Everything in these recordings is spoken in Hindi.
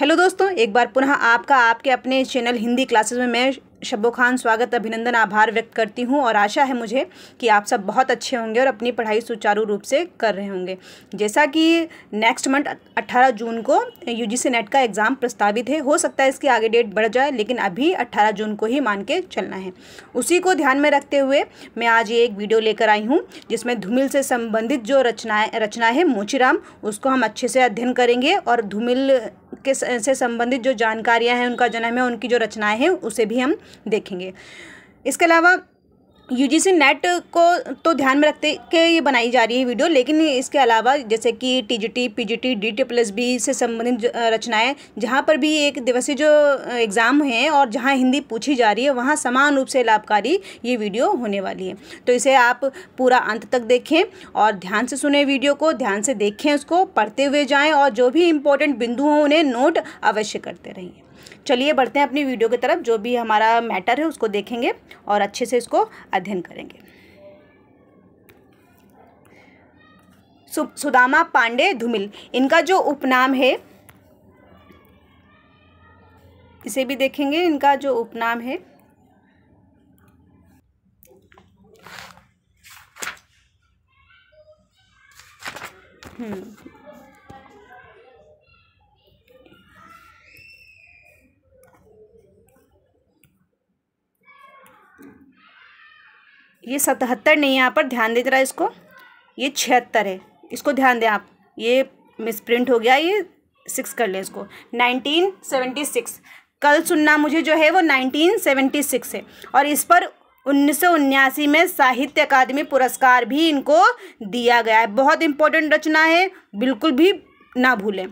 हेलो दोस्तों एक बार पुनः आपका आपके अपने चैनल हिंदी क्लासेस में मैं शब्बो खान स्वागत अभिनंदन आभार व्यक्त करती हूँ और आशा है मुझे कि आप सब बहुत अच्छे होंगे और अपनी पढ़ाई सुचारू रूप से कर रहे होंगे जैसा कि नेक्स्ट मंथ अट्ठारह जून को यू नेट का एग्ज़ाम प्रस्तावित है हो सकता है इसकी आगे डेट बढ़ जाए लेकिन अभी अट्ठारह जून को ही मान के चलना है उसी को ध्यान में रखते हुए मैं आज ये एक वीडियो लेकर आई हूँ जिसमें धूमिल से संबंधित जो रचनाएँ रचना है मोचीराम उसको हम अच्छे से अध्ययन करेंगे और धूमिल के से संबंधित जो जानकारियाँ हैं उनका जन्म है उनकी जो रचनाएँ हैं उसे भी हम देखेंगे इसके अलावा यूजीसी नेट को तो ध्यान में रखते के ये बनाई जा रही है वीडियो लेकिन इसके अलावा जैसे कि TGT PGT D T plus B से संबंधित रचनाएं जहाँ पर भी एक दिवसीय जो एग्ज़ाम हैं और जहाँ हिंदी पूछी जा रही है वहाँ समान रूप से लाभकारी ये वीडियो होने वाली है तो इसे आप पूरा अंत तक देखें और ध्यान से सुने वीडियो को ध्यान से देखें उसको पढ़ते हुए जाएँ और जो भी इम्पोर्टेंट बिंदु हों उन्हें नोट अवश्य करते रहिए चलिए बढ़ते हैं अपनी वीडियो की तरफ जो भी हमारा मैटर है उसको देखेंगे और अच्छे से इसको अध्ययन करेंगे सुदामा पांडे धुमिल इनका जो उपनाम है इसे भी देखेंगे इनका जो उपनाम है हम्म ये सतहत्तर नहीं है यहाँ पर ध्यान दे जरा इसको ये छिहत्तर है इसको ध्यान दें आप ये मिसप्रिंट हो गया ये सिक्स कर लें इसको नाइनटीन सेवेंटी सिक्स कल सुनना मुझे जो है वो नाइनटीन सेवेंटी सिक्स है और इस पर उन्नीस में साहित्य अकादमी पुरस्कार भी इनको दिया गया है बहुत इंपॉर्टेंट रचना है बिल्कुल भी ना भूलें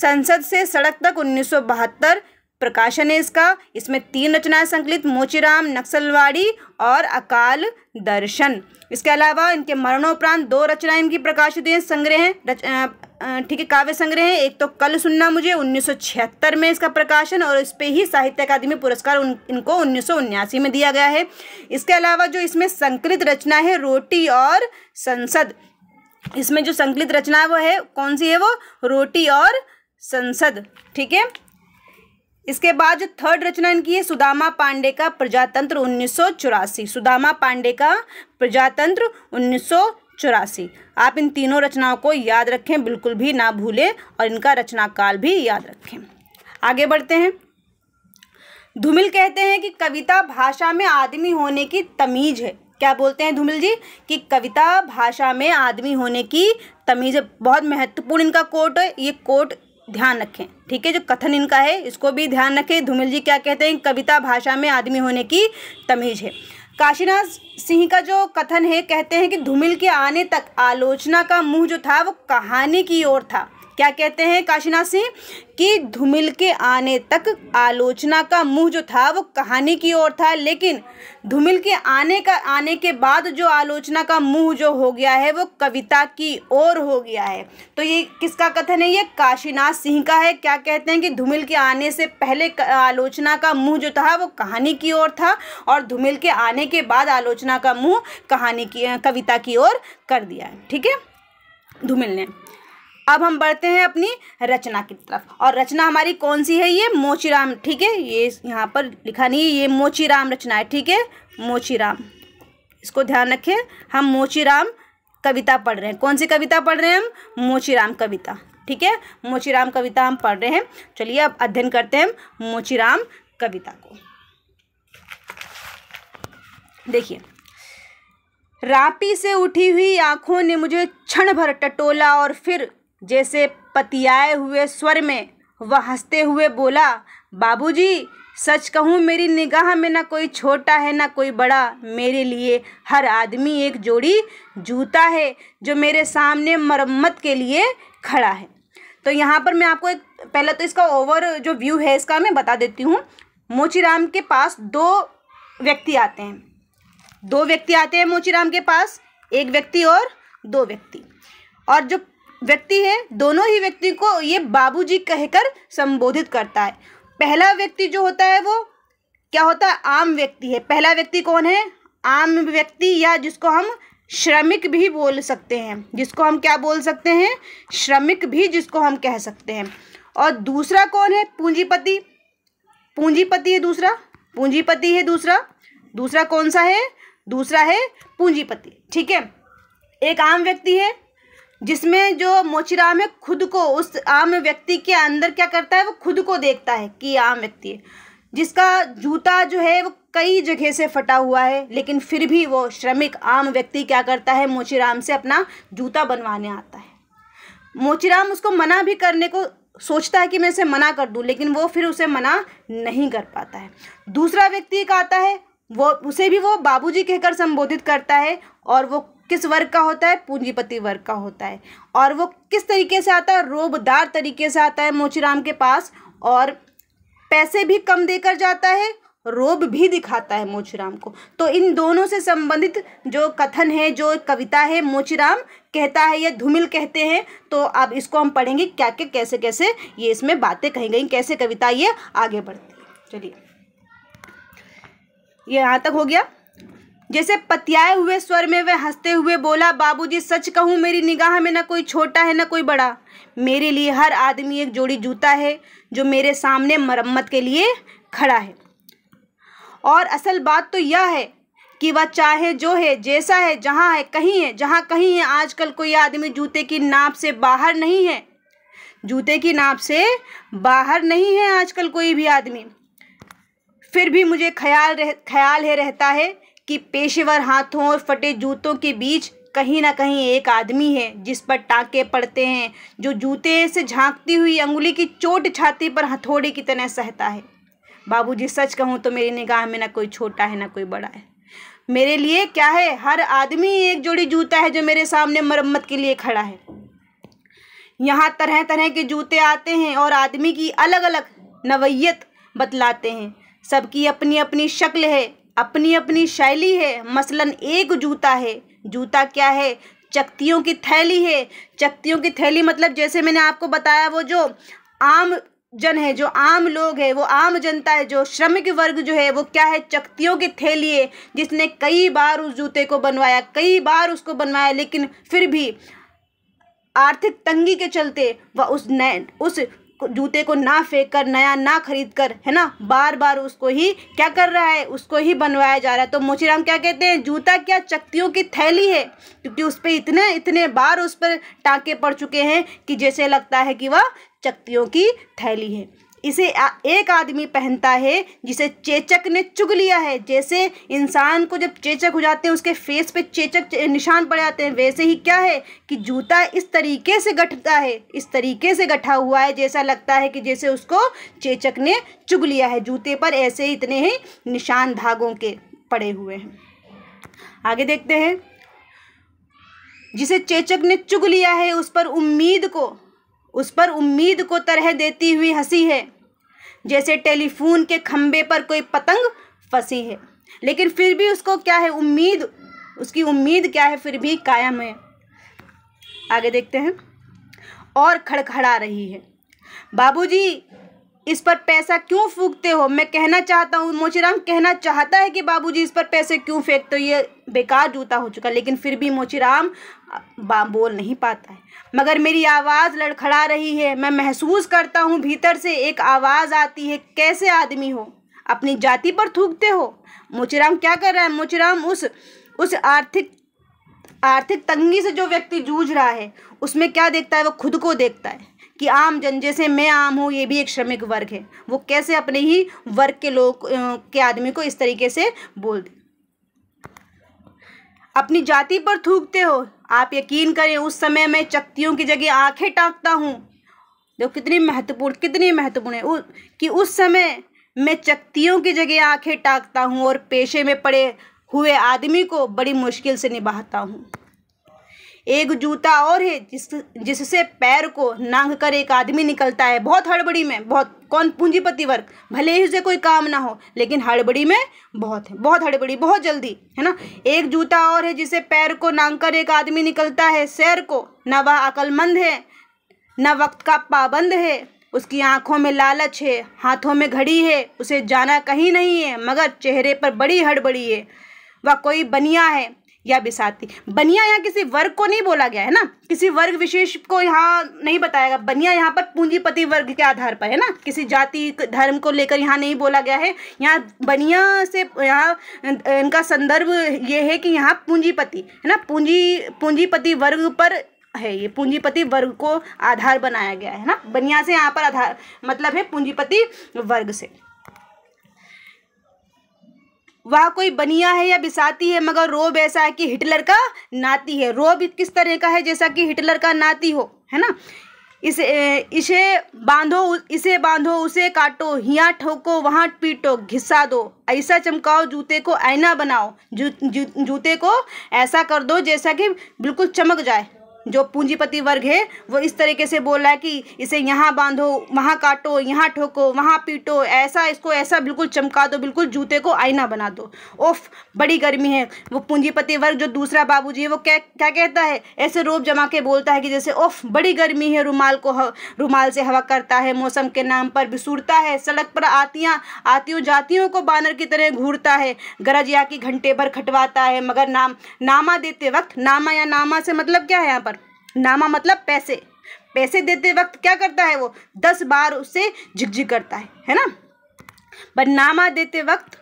संसद से सड़क तक उन्नीस प्रकाशन है इसका इसमें तीन रचनाएं संकलित मोचीराम नक्सलवाड़ी और अकाल दर्शन इसके अलावा इनके मरणोपरांत दो रचनाएं इनकी प्रकाशित हैं संग्रह हैं ठीक है काव्य संग्रह है एक तो कल सुनना मुझे 1976 में इसका प्रकाशन और इस पर ही साहित्य अकादमी पुरस्कार उन, इनको उन्नीस में दिया गया है इसके अलावा जो इसमें संकलित रचना है रोटी और संसद इसमें जो संकलित रचना है वो है कौन सी है वो रोटी और संसद ठीक है इसके बाद जो थर्ड रचना इनकी है सुदामा पांडे का प्रजातंत्र उन्नीस सुदामा पांडे का प्रजातंत्र उन्नीस चौरासी आप इन तीनों रचनाओं को याद रखें बिल्कुल भी ना भूलें और इनका रचनाकाल भी याद रखें आगे बढ़ते हैं धूमिल कहते हैं कि कविता भाषा में आदमी होने की तमीज है क्या बोलते हैं धूमिल जी कि कविता भाषा में आदमी होने की तमीज बहुत महत्वपूर्ण इनका कोट है ये कोट ध्यान रखें ठीक है जो कथन इनका है इसको भी ध्यान रखें धूमिल जी क्या कहते हैं कविता भाषा में आदमी होने की तमीज है काशीनाथ सिंह का जो कथन है कहते हैं कि धूमिल के आने तक आलोचना का मुंह जो था वो कहानी की ओर था क्या कहते हैं काशीनाथ सिंह कि धूमिल के आने तक आलोचना का मुंह जो था वो कहानी की ओर था लेकिन धूमिल के आने का आने के बाद जो आलोचना का मुंह जो हो गया है वो कविता की ओर हो गया है तो ये किसका कथन है ये काशीनाथ सिंह का है क्या कहते हैं कि धूमिल के आने से पहले आलोचना का मुंह जो था वो कहानी की ओर था और धूमिल के आने के बाद आलोचना का मुँह कहानी की कविता की ओर कर दिया है ठीक है धूमिल ने अब हम बढ़ते हैं अपनी रचना की तरफ और रचना हमारी कौन सी है ये मोचीराम ठीक है ये यहाँ पर लिखा नहीं है ये मोचीराम रचना है ठीक है मोचीराम इसको ध्यान रखें हम मोचीराम कविता पढ़ रहे हैं कौन सी कविता पढ़ रहे हैं हम मोचीराम कविता ठीक है मोचीराम कविता हम पढ़ रहे हैं चलिए अब अध्ययन करते हैं मोचीराम कविता को देखिए रापी से उठी हुई आंखों ने मुझे क्षण भर टटोला और फिर जैसे पतियाए हुए स्वर में वह हंसते हुए बोला बाबूजी सच कहूँ मेरी निगाह में ना कोई छोटा है ना कोई बड़ा मेरे लिए हर आदमी एक जोड़ी जूता है जो मेरे सामने मरम्मत के लिए खड़ा है तो यहाँ पर मैं आपको एक पहले तो इसका ओवर जो व्यू है इसका मैं बता देती हूँ मोचीराम के पास दो व्यक्ति आते हैं दो व्यक्ति आते हैं मोचीराम के पास एक व्यक्ति और दो व्यक्ति और जो व्यक्ति है दोनों ही व्यक्ति को ये बाबूजी कहकर संबोधित करता है पहला व्यक्ति जो होता है वो क्या होता है आम व्यक्ति है पहला व्यक्ति कौन है आम व्यक्ति या जिसको हम श्रमिक भी बोल सकते हैं जिसको हम क्या बोल सकते हैं श्रमिक भी जिसको हम कह सकते हैं और दूसरा कौन है पूंजीपति पूंजीपति है दूसरा पूंजीपति है दूसरा दूसरा कौन सा है दूसरा है पूंजीपति ठीक है एक आम व्यक्ति है जिसमें जो मोचिराम है खुद को उस आम व्यक्ति के अंदर क्या करता है वो खुद को देखता है कि आम व्यक्ति है जिसका जूता जो है वो कई जगह से फटा हुआ है लेकिन फिर भी वो श्रमिक आम व्यक्ति क्या करता है मोचीराम से अपना जूता बनवाने आता है मोचीराम उसको मना भी करने को सोचता है कि मैं इसे मना कर दूं लेकिन वो फिर उसे मना नहीं कर पाता है दूसरा व्यक्ति एक आता है वो उसे भी वो बाबूजी कहकर संबोधित करता है और वो किस वर्ग का होता है पूंजीपति वर्ग का होता है और वो किस तरीके से आता है रोबदार तरीके से आता है मोचीराम के पास और पैसे भी कम देकर जाता है रोब भी दिखाता है मोचीराम को तो इन दोनों से संबंधित जो कथन है जो कविता है मोचीराम कहता है या धूमिल कहते हैं तो अब इसको हम पढ़ेंगे क्या क्या कैसे कैसे ये इसमें बातें कही गई कैसे कविता ये आगे बढ़ती है चलिए ये यहाँ तक हो गया जैसे पतियाए हुए स्वर में वह हंसते हुए बोला बाबूजी सच कहूँ मेरी निगाह में न कोई छोटा है न कोई बड़ा मेरे लिए हर आदमी एक जोड़ी जूता है जो मेरे सामने मरम्मत के लिए खड़ा है और असल बात तो यह है कि वह चाहे जो है जैसा है जहाँ है कहीं है जहाँ कहीं है आजकल कोई आदमी जूते की नाप से बाहर नहीं है जूते की नाप से बाहर नहीं है आजकल कोई भी आदमी फिर भी मुझे ख्याल रह ख्याल है रहता है कि पेशेवर हाथों और फटे जूतों के बीच कहीं ना कहीं एक आदमी है जिस पर टाके पड़ते हैं जो जूते से झांकती हुई अंगुली की चोट छाती पर हथौड़े की तरह सहता है बाबूजी सच कहूँ तो मेरी निगाह में ना कोई छोटा है ना कोई बड़ा है मेरे लिए क्या है हर आदमी एक जोड़ी जूता है जो मेरे सामने मरम्मत के लिए खड़ा है यहाँ तरह तरह के जूते आते हैं और आदमी की अलग अलग नवयत बतलाते हैं सबकी अपनी अपनी शक्ल है अपनी अपनी शैली है मसलन एक जूता है जूता क्या है चक्तियों की थैली है चक्तियों की थैली मतलब जैसे मैंने आपको बताया वो जो आम जन है जो आम लोग है वो आम जनता है जो श्रमिक वर्ग जो है वो क्या है चक्तियों की थैली है जिसने कई बार उस जूते को बनवाया कई बार उसको बनवाया लेकिन फिर भी आर्थिक तंगी के चलते वह उस नए उस जूते को ना फेंक कर नया ना खरीद कर है ना बार बार उसको ही क्या कर रहा है उसको ही बनवाया जा रहा है तो मोचीराम क्या कहते हैं जूता क्या चक्तियों की थैली है क्योंकि उस पर इतने इतने बार उस पर टाँके पड़ चुके हैं कि जैसे लगता है कि वह चक्तियों की थैली है इसे एक आदमी पहनता है जिसे चेचक ने चुग लिया है जैसे इंसान को जब चेचक हो जाते हैं उसके फेस पे चेचक निशान पड़ जाते हैं वैसे ही क्या है कि जूता इस तरीके से गठता है इस तरीके से गठा हुआ है जैसा लगता है कि जैसे उसको चेचक ने चुग लिया है जूते पर ऐसे इतने ही निशान धागों के पड़े हुए हैं आगे देखते हैं जिसे चेचक ने चुग लिया है उस पर उम्मीद को उस पर उम्मीद को तरह देती हुई हंसी है जैसे टेलीफोन के खम्भे पर कोई पतंग फंसी है लेकिन फिर भी उसको क्या है उम्मीद उसकी उम्मीद क्या है फिर भी कायम है आगे देखते हैं और खड़खड़ा रही है बाबूजी इस पर पैसा क्यों फूकते हो मैं कहना चाहता हूँ मोचीराम कहना चाहता है कि बाबूजी इस पर पैसे क्यों फेंकते हो ये बेकार जूता हो चुका लेकिन फिर भी मोचीराम बोल नहीं पाता है मगर मेरी आवाज़ लड़खड़ा रही है मैं महसूस करता हूँ भीतर से एक आवाज़ आती है कैसे आदमी हो अपनी जाति पर थूकते हो मोचीराम क्या कर रहा है मोचीराम उस उस आर्थिक आर्थिक तंगी से जो व्यक्ति जूझ रहा है उसमें क्या देखता है वो खुद को देखता है कि आम जन जैसे मैं आम हूँ ये भी एक श्रमिक वर्ग है वो कैसे अपने ही वर्ग के लोग के आदमी को इस तरीके से बोल दे अपनी जाति पर थूकते हो आप यकीन करें उस समय मैं चक्तियों की जगह आंखें टाँकता हूँ देखो कितनी महत्वपूर्ण कितनी महत्वपूर्ण है उ, कि उस समय मैं चक्तियों की जगह आंखें टाँकता हूँ और पेशे में पड़े हुए आदमी को बड़ी मुश्किल से निभाता हूँ एक जूता और है जिस जिससे पैर को नांग कर एक आदमी निकलता है बहुत हड़बड़ी में बहुत कौन पूंजीपति वर्ग भले ही उसे कोई काम ना हो लेकिन हड़बड़ी में बहुत है बहुत हड़बड़ी बहुत जल्दी है ना एक जूता और है जिसे पैर को नांग कर एक आदमी निकलता है सैर को न वह अकलमंद है न वक्त का पाबंद है उसकी आंखों में लालच है हाथों में घड़ी है उसे जाना कहीं नहीं है मगर चेहरे पर बड़ी हड़बड़ी है वह कोई बनिया है या बिसाती बनिया यहाँ किसी वर्ग को नहीं बोला गया है ना किसी वर्ग विशेष को यहाँ नहीं बताया गया बनिया यहाँ पर पूंजीपति वर्ग के आधार पर है ना किसी जाति धर्म को लेकर यहाँ नहीं बोला गया है यहाँ बनिया से यहाँ इनका संदर्भ ये है कि यहाँ पूंजीपति है ना पूंजी पूंजीपति वर्ग पर है ये पूंजीपति वर्ग को आधार बनाया गया है ना बनिया से यहाँ पर आधार मतलब है पूंजीपति वर्ग से वह कोई बनिया है या बिसाती है मगर रोब ऐसा है कि हिटलर का नाती है रोब किस तरह का है जैसा कि हिटलर का नाती हो है ना इसे इसे बांधो इसे बांधो उसे काटो हिया ठोको वहाँ पीटो घिसा दो ऐसा चमकाओ जूते को आईना बनाओ जू, जू, जूते को ऐसा कर दो जैसा कि बिल्कुल चमक जाए जो पूंजीपति वर्ग है वो इस तरीके से बोल रहा है कि इसे यहाँ बांधो वहाँ काटो यहाँ ठोको वहाँ पीटो ऐसा इसको ऐसा बिल्कुल चमका दो बिल्कुल जूते को आईना बना दो ओफ बड़ी गर्मी है वो पूंजीपति वर्ग जो दूसरा बाबूजी है वो क्या क्या कहता है ऐसे रोब जमा के बोलता है कि जैसे ओफ बड़ी गर्मी है रुमाल को रुमाल से हवा करता है मौसम के नाम पर बिसूरता है सड़क पर आतियाँ आतियों जातियों को बानर की तरह घूरता है गरज या कि घंटे भर खटवाता है मगर नाम नामा देते वक्त नामा या नामा से मतलब क्या है यहाँ पर नामा मतलब पैसे पैसे देते वक्त क्या करता है वो दस बार उससे झिकझिक करता है है ना पर नामा देते वक्त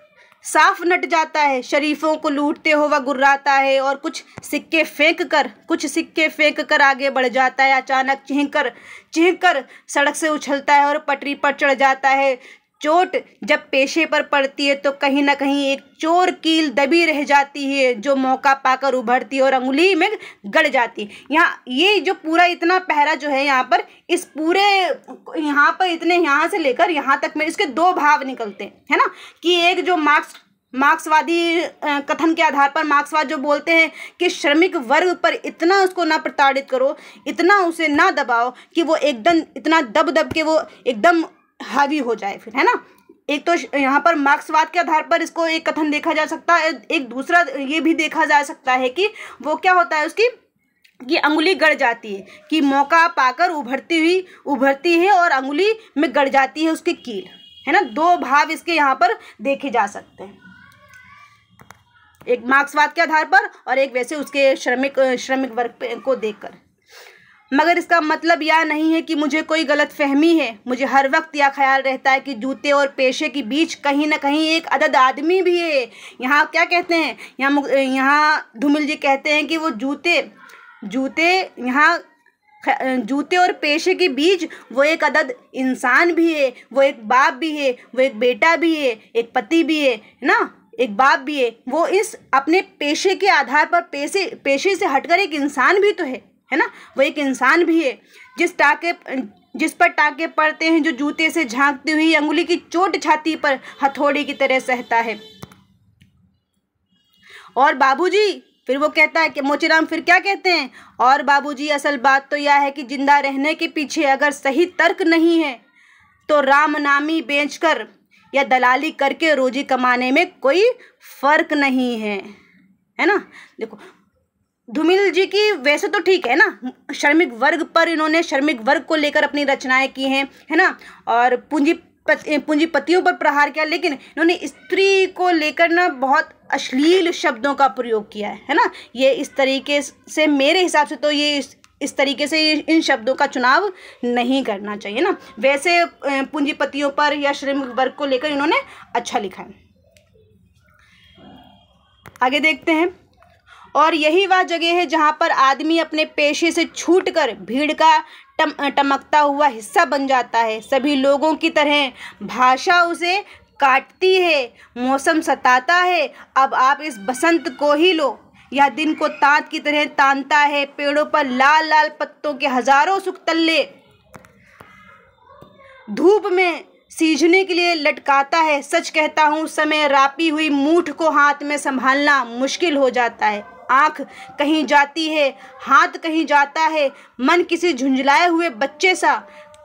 साफ नट जाता है शरीफों को लूटते हो वह गुर्राता है और कुछ सिक्के फेंक कर कुछ सिक्के फेंक कर आगे बढ़ जाता है अचानक चीख कर चीख कर सड़क से उछलता है और पटरी पर चढ़ जाता है चोट जब पेशे पर पड़ती है तो कहीं ना कहीं एक चोर कील दबी रह जाती है जो मौका पाकर उभरती है और अंगुली में गड़ जाती है यहाँ ये जो पूरा इतना पहरा जो है यहाँ पर इस पूरे यहाँ पर इतने यहाँ से लेकर यहाँ तक में इसके दो भाव निकलते हैं है ना कि एक जो मार्क्स मार्क्सवादी कथन के आधार पर मार्क्सवाद जो बोलते हैं कि श्रमिक वर्ग पर इतना उसको ना प्रताड़ित करो इतना उसे ना दबाओ कि वो एकदम इतना दब दब के वो एकदम हावी हो जाए फिर है ना एक तो यहाँ पर मार्क्सवाद के आधार पर इसको एक कथन देखा जा सकता है एक दूसरा ये भी देखा जा सकता है कि वो क्या होता है उसकी कि अंगुली गड़ जाती है कि मौका पाकर उभरती हुई उभरती है और अंगुली में गड़ जाती है उसकी कील है ना दो भाव इसके यहाँ पर देखे जा सकते हैं एक मार्क्सवाद के आधार पर और एक वैसे उसके श्रमिक श्रमिक वर्ग को देखकर मगर इसका मतलब यह नहीं है कि मुझे कोई गलत फहमी है मुझे हर वक्त यह ख्याल रहता है कि जूते और पेशे के बीच कहीं ना कहीं एक अदद आदमी भी है यहाँ क्या कहते हैं यहाँ यहाँ धूमिल जी कहते हैं कि वो जूते जूते यहाँ जूते और पेशे के बीच वो एक अदद इंसान भी है वो एक बाप भी है वो एक बेटा भी है एक पति भी है ना एक बाप भी है वो इस अपने पेशे के आधार पर पेशे पेशे से हटकर एक इंसान भी तो है है ना वो एक इंसान भी है जिस टाके जिस पर टाके पड़ते हैं जो जूते से झांकती हुई अंगुली की चोट छाती पर हथौड़ी की तरह सहता है और बाबूजी फिर वो कहता है कि मोचीराम फिर क्या कहते हैं और बाबूजी असल बात तो यह है कि जिंदा रहने के पीछे अगर सही तर्क नहीं है तो राम रामनामी बेचकर या दलाली करके रोजी कमाने में कोई फ़र्क नहीं है है ना देखो धुमिल जी की वैसे तो ठीक है ना श्रमिक वर्ग पर इन्होंने श्रमिक वर्ग को लेकर अपनी रचनाएं की हैं है ना और पूंजी पूंजीपतियों पर प्रहार किया लेकिन इन्होंने स्त्री को लेकर ना बहुत अश्लील शब्दों का प्रयोग किया है है ना ये इस तरीके से मेरे हिसाब से तो ये इस, इस तरीके से इन शब्दों का चुनाव नहीं करना चाहिए ना वैसे पूंजीपतियों पर या श्रमिक वर्ग को लेकर इन्होंने अच्छा लिखा है आगे देखते हैं और यही वह जगह है जहाँ पर आदमी अपने पेशे से छूटकर भीड़ का टम टमकता हुआ हिस्सा बन जाता है सभी लोगों की तरह भाषा उसे काटती है मौसम सताता है अब आप इस बसंत को ही लो यह दिन को तांत की तरह तानता है पेड़ों पर लाल लाल पत्तों के हजारों सुखतल्ले धूप में सीझने के लिए लटकाता है सच कहता हूँ समय रापी हुई मूठ को हाथ में संभालना मुश्किल हो जाता है आँख कहीं जाती है हाथ कहीं जाता है मन किसी झुंझलाए हुए बच्चे सा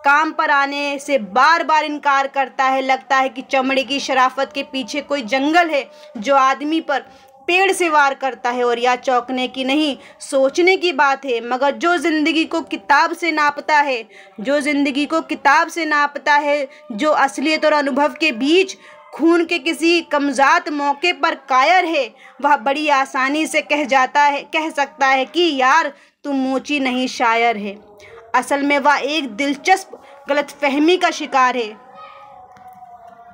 काम पर आने से बार बार इनकार करता है लगता है कि चमड़े की शराफत के पीछे कोई जंगल है जो आदमी पर पेड़ से वार करता है और यह चौंकने की नहीं सोचने की बात है मगर जो ज़िंदगी को किताब से नापता है जो ज़िंदगी को किताब से नापता है जो असलियत और अनुभव के बीच खून के किसी कमजात मौके पर कायर है वह बड़ी आसानी से कह जाता है कह सकता है कि यार तुम मोची नहीं शायर है असल में वह एक दिलचस्प गलतफहमी का शिकार है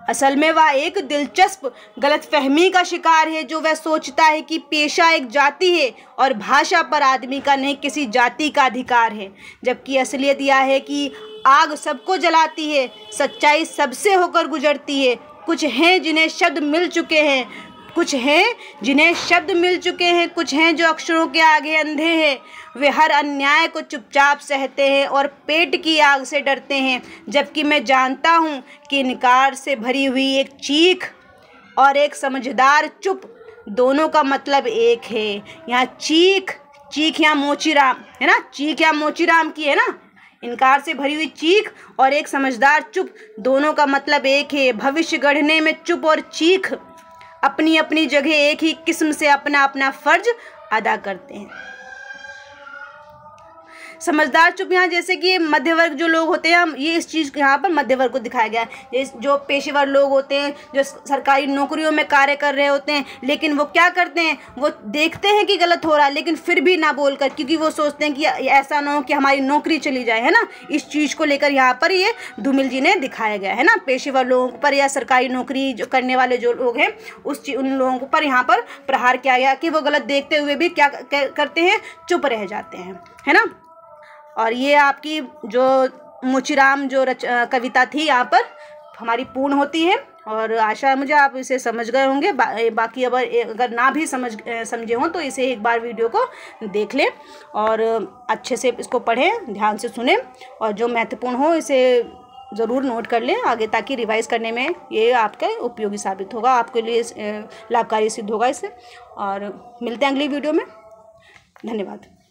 असल में वह एक दिलचस्प गलतफहमी का शिकार है जो वह सोचता है कि पेशा एक जाति है और भाषा पर आदमी का नहीं किसी जाति का अधिकार है जबकि असलियत यह है कि आग सबको जलाती है सच्चाई सबसे होकर गुजरती है कुछ हैं जिन्हें शब्द मिल चुके हैं कुछ हैं जिन्हें शब्द मिल चुके हैं कुछ हैं जो अक्षरों के आगे अंधे हैं वे हर अन्याय को चुपचाप सहते हैं और पेट की आग से डरते हैं जबकि मैं जानता हूँ कि इनकार से भरी हुई एक चीख और एक समझदार चुप दोनों का मतलब एक है यहाँ चीख चीख या मोचीराम है ना चीख या मोचीराम की है ना इनकार से भरी हुई चीख और एक समझदार चुप दोनों का मतलब एक है भविष्य गढ़ने में चुप और चीख अपनी अपनी जगह एक ही किस्म से अपना अपना फर्ज अदा करते हैं समझदार चुपियाँ जैसे कि मध्य वर्ग जो लोग होते हैं ये इस चीज़ यहाँ पर मध्य वर्ग को दिखाया गया है जो पेशेवर लोग होते हैं जो सरकारी नौकरियों में कार्य कर रहे होते हैं लेकिन वो क्या करते हैं वो देखते हैं कि गलत हो रहा है लेकिन फिर भी ना बोल कर क्योंकि वो सोचते हैं कि ऐसा ना हो कि हमारी नौकरी चली जाए है ना इस चीज़ को लेकर यहाँ पर ये धूमिल जी ने दिखाया गया है ना पेशेवर लोगों पर या सरकारी नौकरी जो करने वाले जो लोग हैं उस उन लोगों पर यहाँ पर प्रहार किया गया कि वो गलत देखते हुए भी क्या करते हैं चुप रह जाते हैं है ना और ये आपकी जो मुचीराम जो रच कविता थी यहाँ पर हमारी पूर्ण होती है और आशा है मुझे आप इसे समझ गए होंगे बा, बाकी अगर अगर ना भी समझ समझे हों तो इसे एक बार वीडियो को देख लें और अच्छे से इसको पढ़ें ध्यान से सुने और जो महत्वपूर्ण हो इसे ज़रूर नोट कर लें आगे ताकि रिवाइज करने में ये आपके उपयोगी साबित होगा आपके लिए लाभकारी सिद्ध होगा इसे और मिलते हैं अगली वीडियो में धन्यवाद